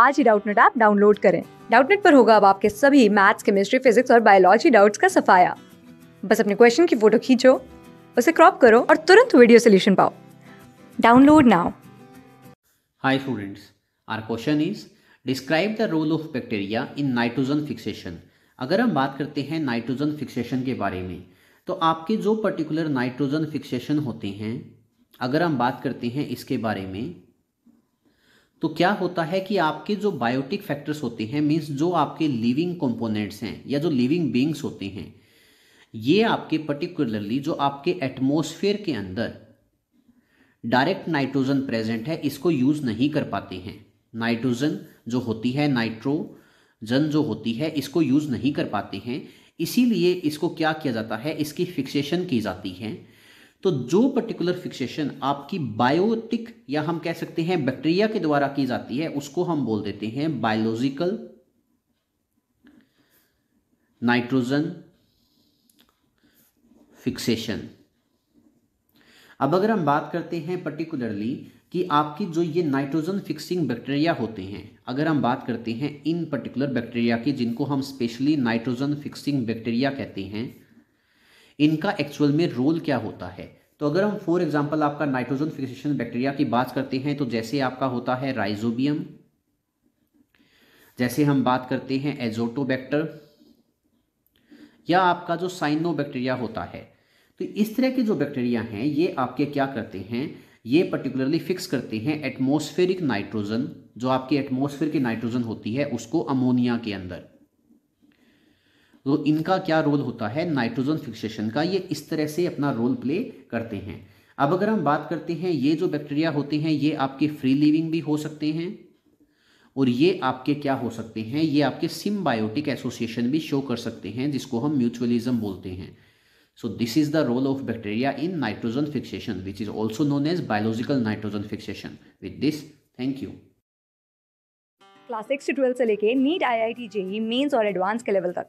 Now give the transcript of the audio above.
आज ही Doubtnut app download करें डाउटनेट पर होगा अब आपके सभी मैथ्स केमिस्ट्री फिजिक्स और बायोलॉजी डाउट्स का सफाया बस अपने क्वेश्चन की फोटो खींचो उसे क्रॉप करो और तुरंत वीडियो सोल्यूशन पाओ download now hi students our question is describe the role of bacteria in nitrogen fixation अगर हम बात करते हैं नाइट्रोजन फिक्सेशन के बारे में तो आपके जो पर्टिकुलर नाइट्रोजन फिक्सेशन होते हैं अगर हम बात करते हैं इसके बारे में तो क्या होता है कि आपके जो बायोटिक फैक्टर्स होते हैं मीन्स जो आपके लिविंग कंपोनेंट्स हैं या जो लिविंग बींग्स होते हैं ये आपके पर्टिकुलरली जो आपके एटमोसफेयर के अंदर डायरेक्ट नाइट्रोजन प्रेजेंट है इसको यूज़ नहीं कर पाते हैं नाइट्रोजन जो होती है नाइट्रोजन जो होती है इसको यूज़ नहीं कर पाते हैं इसीलिए इसको क्या किया जाता है इसकी फिक्सेशन की जाती है तो जो पर्टिकुलर फिक्सेशन आपकी बायोटिक या हम कह सकते हैं बैक्टीरिया के द्वारा की जाती है उसको हम बोल देते हैं बायोलॉजिकल नाइट्रोजन फिक्सेशन अब अगर हम बात करते हैं पर्टिकुलरली कि आपकी जो ये नाइट्रोजन फिक्सिंग बैक्टीरिया होते हैं अगर हम बात करते हैं इन पर्टिकुलर बैक्टीरिया की जिनको हम स्पेशली नाइट्रोजन फिक्सिंग बैक्टीरिया कहते हैं इनका एक्चुअल में रोल क्या होता है तो अगर हम फॉर एग्जाम्पल आपका नाइट्रोजन फिक्सेशन बैक्टीरिया की बात करते हैं तो जैसे आपका होता है राइजोबियम जैसे हम बात करते हैं एजोटोबैक्टर या आपका जो साइनो बैक्टीरिया होता है तो इस तरह के जो बैक्टीरिया हैं ये आपके क्या करते हैं ये पर्टिकुलरली फिक्स करते हैं एटमोस्फेरिक नाइट्रोजन जो आपकी एटमोस्फेयर की नाइट्रोजन होती है उसको अमोनिया के अंदर तो इनका क्या रोल होता है नाइट्रोजन फिक्सेशन का ये इस तरह से अपना रोल प्ले करते हैं अब अगर हम बात करते हैं ये जो बैक्टीरिया होते हैं ये आपके फ्री लिविंग भी हो सकते हैं और ये आपके क्या हो सकते हैं ये आपके सिम्बायोटिक एसोसिएशन भी शो कर सकते हैं जिसको हम म्यूचुअलिज्म बोलते हैं so this is the role of bacteria in nitrogen fixation which is also known as biological nitrogen fixation with this thank you class six से से लेके NEET I I T JEE mains और advance के level तक